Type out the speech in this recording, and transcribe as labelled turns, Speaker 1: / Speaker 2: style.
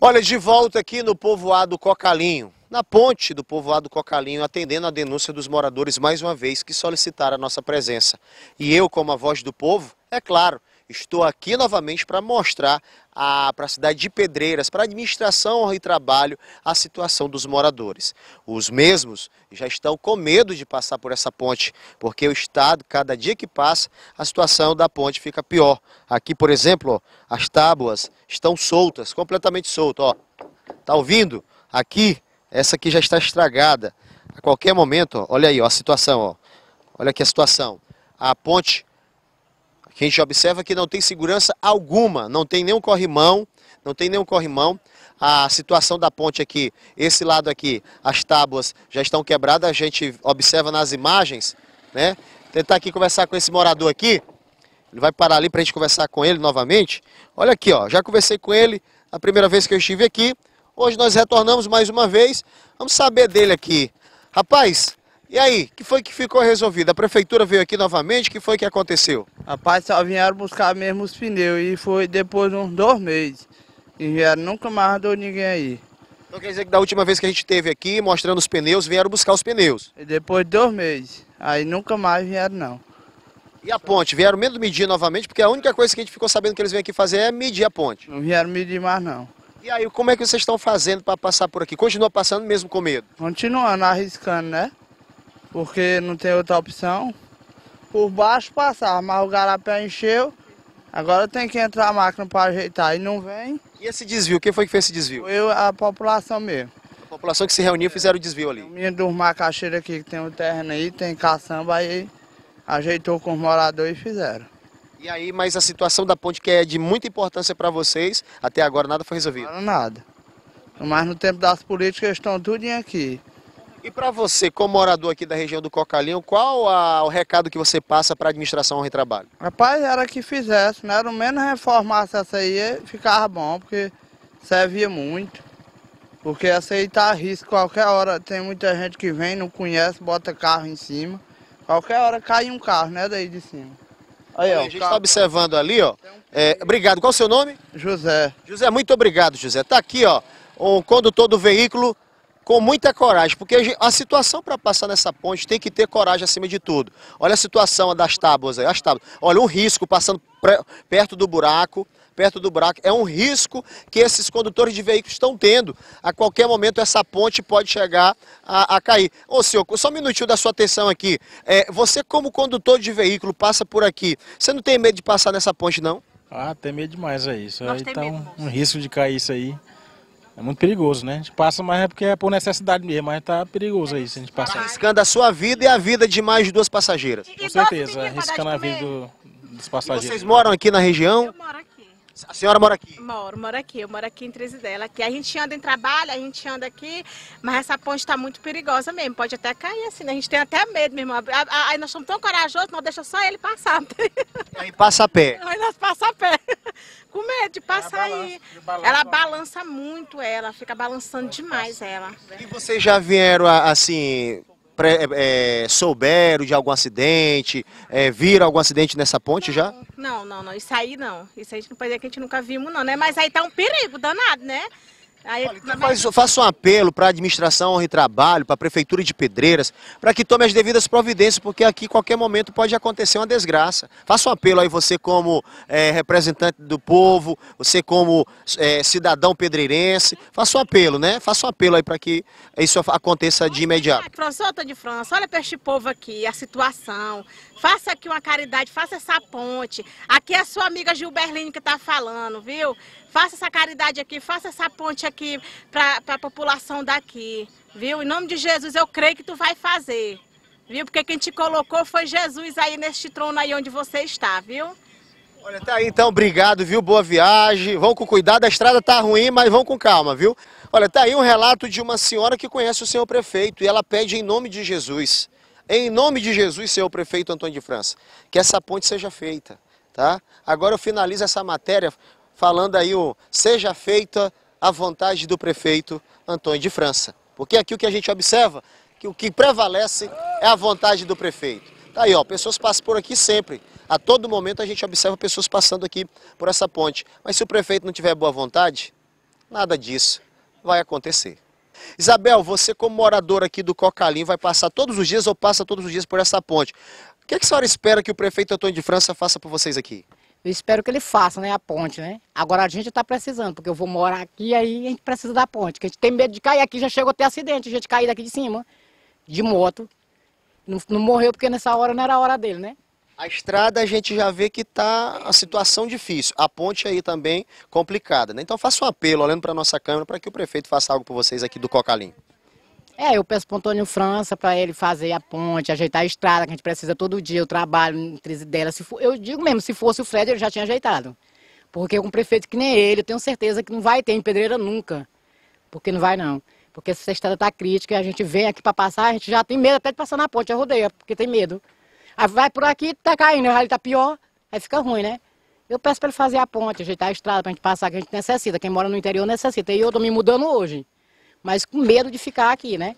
Speaker 1: Olha, de volta aqui no povoado Cocalinho, na ponte do povoado Cocalinho, atendendo a denúncia dos moradores mais uma vez que solicitaram a nossa presença. E eu, como a voz do povo, é claro, Estou aqui novamente para mostrar para a cidade de Pedreiras, para a administração e trabalho, a situação dos moradores. Os mesmos já estão com medo de passar por essa ponte, porque o Estado, cada dia que passa, a situação da ponte fica pior. Aqui, por exemplo, ó, as tábuas estão soltas, completamente soltas. Está ouvindo? Aqui, essa aqui já está estragada. A qualquer momento, ó, olha aí ó, a situação. Olha aqui a situação. A ponte que a gente observa que não tem segurança alguma, não tem nenhum corrimão, não tem nenhum corrimão. A situação da ponte aqui, esse lado aqui, as tábuas já estão quebradas, a gente observa nas imagens, né? Tentar aqui conversar com esse morador aqui, ele vai parar ali para a gente conversar com ele novamente. Olha aqui, ó, já conversei com ele a primeira vez que eu estive aqui. Hoje nós retornamos mais uma vez. Vamos saber dele aqui. Rapaz, e aí, que foi que ficou resolvido? A prefeitura veio aqui novamente, que foi que aconteceu? Rapaz, só vieram buscar mesmo os pneus
Speaker 2: e foi depois de uns dois meses. E vieram, nunca
Speaker 1: mais deu ninguém aí. Então quer dizer que da última vez que a gente teve aqui, mostrando os pneus, vieram buscar os pneus? E depois de dois meses, aí nunca mais vieram não. E a ponte, vieram mesmo medir novamente, porque a única coisa que a gente ficou sabendo que eles vêm aqui fazer é medir a ponte. Não vieram medir mais não. E aí, como é que vocês estão fazendo para passar por aqui? Continua passando mesmo com medo?
Speaker 2: Continuando, arriscando, né? porque não tem outra opção. Por baixo passar, mas o garapé encheu, agora tem que entrar a máquina para ajeitar e não vem. E esse desvio, quem foi
Speaker 1: que fez esse desvio? Foi a população mesmo. A população que se reuniu fizeram o desvio ali? O menino
Speaker 2: dos macaxeiros aqui, que tem um terreno aí, tem caçamba, aí ajeitou com os moradores e fizeram.
Speaker 1: E aí, mas a situação da ponte que é de muita importância para vocês, até agora nada foi resolvido? Agora nada. Mas no tempo das políticas estão tudo aqui. E para você, como morador aqui da região do Cocalinho, qual a, o recado que você passa para a administração do
Speaker 2: Rapaz, era que fizesse, né? Era menos reformasse essa aí, ficava bom, porque servia muito. Porque essa aí a risco, qualquer hora tem muita gente que vem, não conhece, bota carro em cima. Qualquer hora cai um carro, né, daí de cima.
Speaker 1: Aí, ó, a gente está observando ali, ó. É, obrigado. Qual o seu nome? José. José, muito obrigado, José. Tá aqui, ó, o condutor do veículo com muita coragem, porque a situação para passar nessa ponte tem que ter coragem acima de tudo. Olha a situação das tábuas aí, as tábuas. Olha, um risco passando perto do buraco, perto do buraco, é um risco que esses condutores de veículos estão tendo. A qualquer momento essa ponte pode chegar a, a cair. Ô senhor, só um minutinho da sua atenção aqui. É, você como condutor de veículo passa por aqui, você não tem medo de passar nessa ponte não? Ah, tem medo demais aí. É isso Nós aí tá um, um risco de cair isso aí. É muito perigoso, né? A gente passa, mas é porque é por necessidade mesmo, mas tá perigoso aí se a gente passar. Tá Riscando a sua vida e a vida de mais de duas passageiras. Com certeza, é, Riscando a vida do, dos passageiros. E vocês moram aqui na região? Eu moro aqui. A senhora mora aqui?
Speaker 3: Moro, moro aqui. Eu moro aqui em dela. Aqui a gente anda em trabalho, a gente anda aqui, mas essa ponte está muito perigosa mesmo. Pode até cair assim, né? A gente tem até medo, meu irmão. Aí nós somos tão corajosos, nós deixamos só ele passar.
Speaker 1: Aí passa a pé.
Speaker 3: Aí nós passa a pé é, de passar ela aí. Balança, ela balança muito ela, fica balançando demais ela. E vocês já
Speaker 1: vieram, assim, pré, é, souberam de algum acidente, é, viram algum acidente nessa ponte não, já?
Speaker 3: Não, não, não. Isso aí não. Isso aí a gente não pode dizer que a gente nunca vimos, não, né? Mas aí tá um perigo danado, né?
Speaker 1: mas... eu faço um apelo para a administração e trabalho, para a prefeitura de Pedreiras, para que tome as devidas providências, porque aqui qualquer momento pode acontecer uma desgraça. Faça um apelo aí você como é, representante do povo, você como é, cidadão pedreirense, faça um apelo, né? Faça um apelo aí para que isso aconteça de imediato. Ah,
Speaker 3: de França, olha para este povo aqui, a situação. Faça aqui uma caridade, faça essa ponte. Aqui é a sua amiga Gilberlini que está falando, viu? Faça essa caridade aqui, faça essa ponte aqui aqui para a população daqui, viu? Em nome de Jesus, eu creio que tu vai fazer, viu? Porque quem te colocou foi Jesus aí neste trono aí onde você está, viu?
Speaker 1: Olha, tá aí então, obrigado, viu? Boa viagem. Vão com cuidado, a estrada tá ruim, mas vão com calma, viu? Olha, tá aí um relato de uma senhora que conhece o senhor prefeito e ela pede em nome de Jesus, em nome de Jesus, senhor prefeito Antônio de França, que essa ponte seja feita, tá? Agora eu finalizo essa matéria falando aí o seja feita a vontade do prefeito Antônio de França. Porque aqui o que a gente observa, que o que prevalece é a vontade do prefeito. Tá aí, ó, pessoas passam por aqui sempre. A todo momento a gente observa pessoas passando aqui por essa ponte. Mas se o prefeito não tiver boa vontade, nada disso vai acontecer. Isabel, você como morador aqui do Cocalim vai passar todos os dias ou passa todos os dias por essa ponte. O que, é que a senhora espera que o prefeito Antônio de França faça por vocês aqui?
Speaker 4: Eu espero que ele faça, né, a ponte, né? Agora a gente está precisando, porque eu vou morar aqui e aí a gente precisa da ponte. Que a gente tem medo de cair aqui, já chegou até acidente, a gente cair daqui de cima, de moto. Não, não, morreu porque nessa hora não era a hora dele, né?
Speaker 1: A estrada a gente já vê que está a situação difícil, a ponte aí também complicada, né? Então faça um apelo, olhando para a nossa câmera, para que o prefeito faça algo por vocês aqui do Cocalim.
Speaker 4: É, eu peço para o Antônio França para ele fazer a ponte, ajeitar a estrada, que a gente precisa todo dia, eu trabalho entre crise dela. Se for, eu digo mesmo, se fosse o Fred, ele já tinha ajeitado. Porque com um prefeito que nem ele, eu tenho certeza que não vai ter em pedreira nunca. Porque não vai não. Porque essa estrada está crítica, e a gente vem aqui para passar, a gente já tem medo até de passar na ponte, a rodeia, porque tem medo. Aí vai por aqui, tá caindo, aí tá pior, aí fica ruim, né? Eu peço para ele fazer a ponte, ajeitar a estrada para a gente passar, que a gente necessita. Quem mora no interior necessita. E eu estou me mudando hoje mas com medo de ficar aqui, né?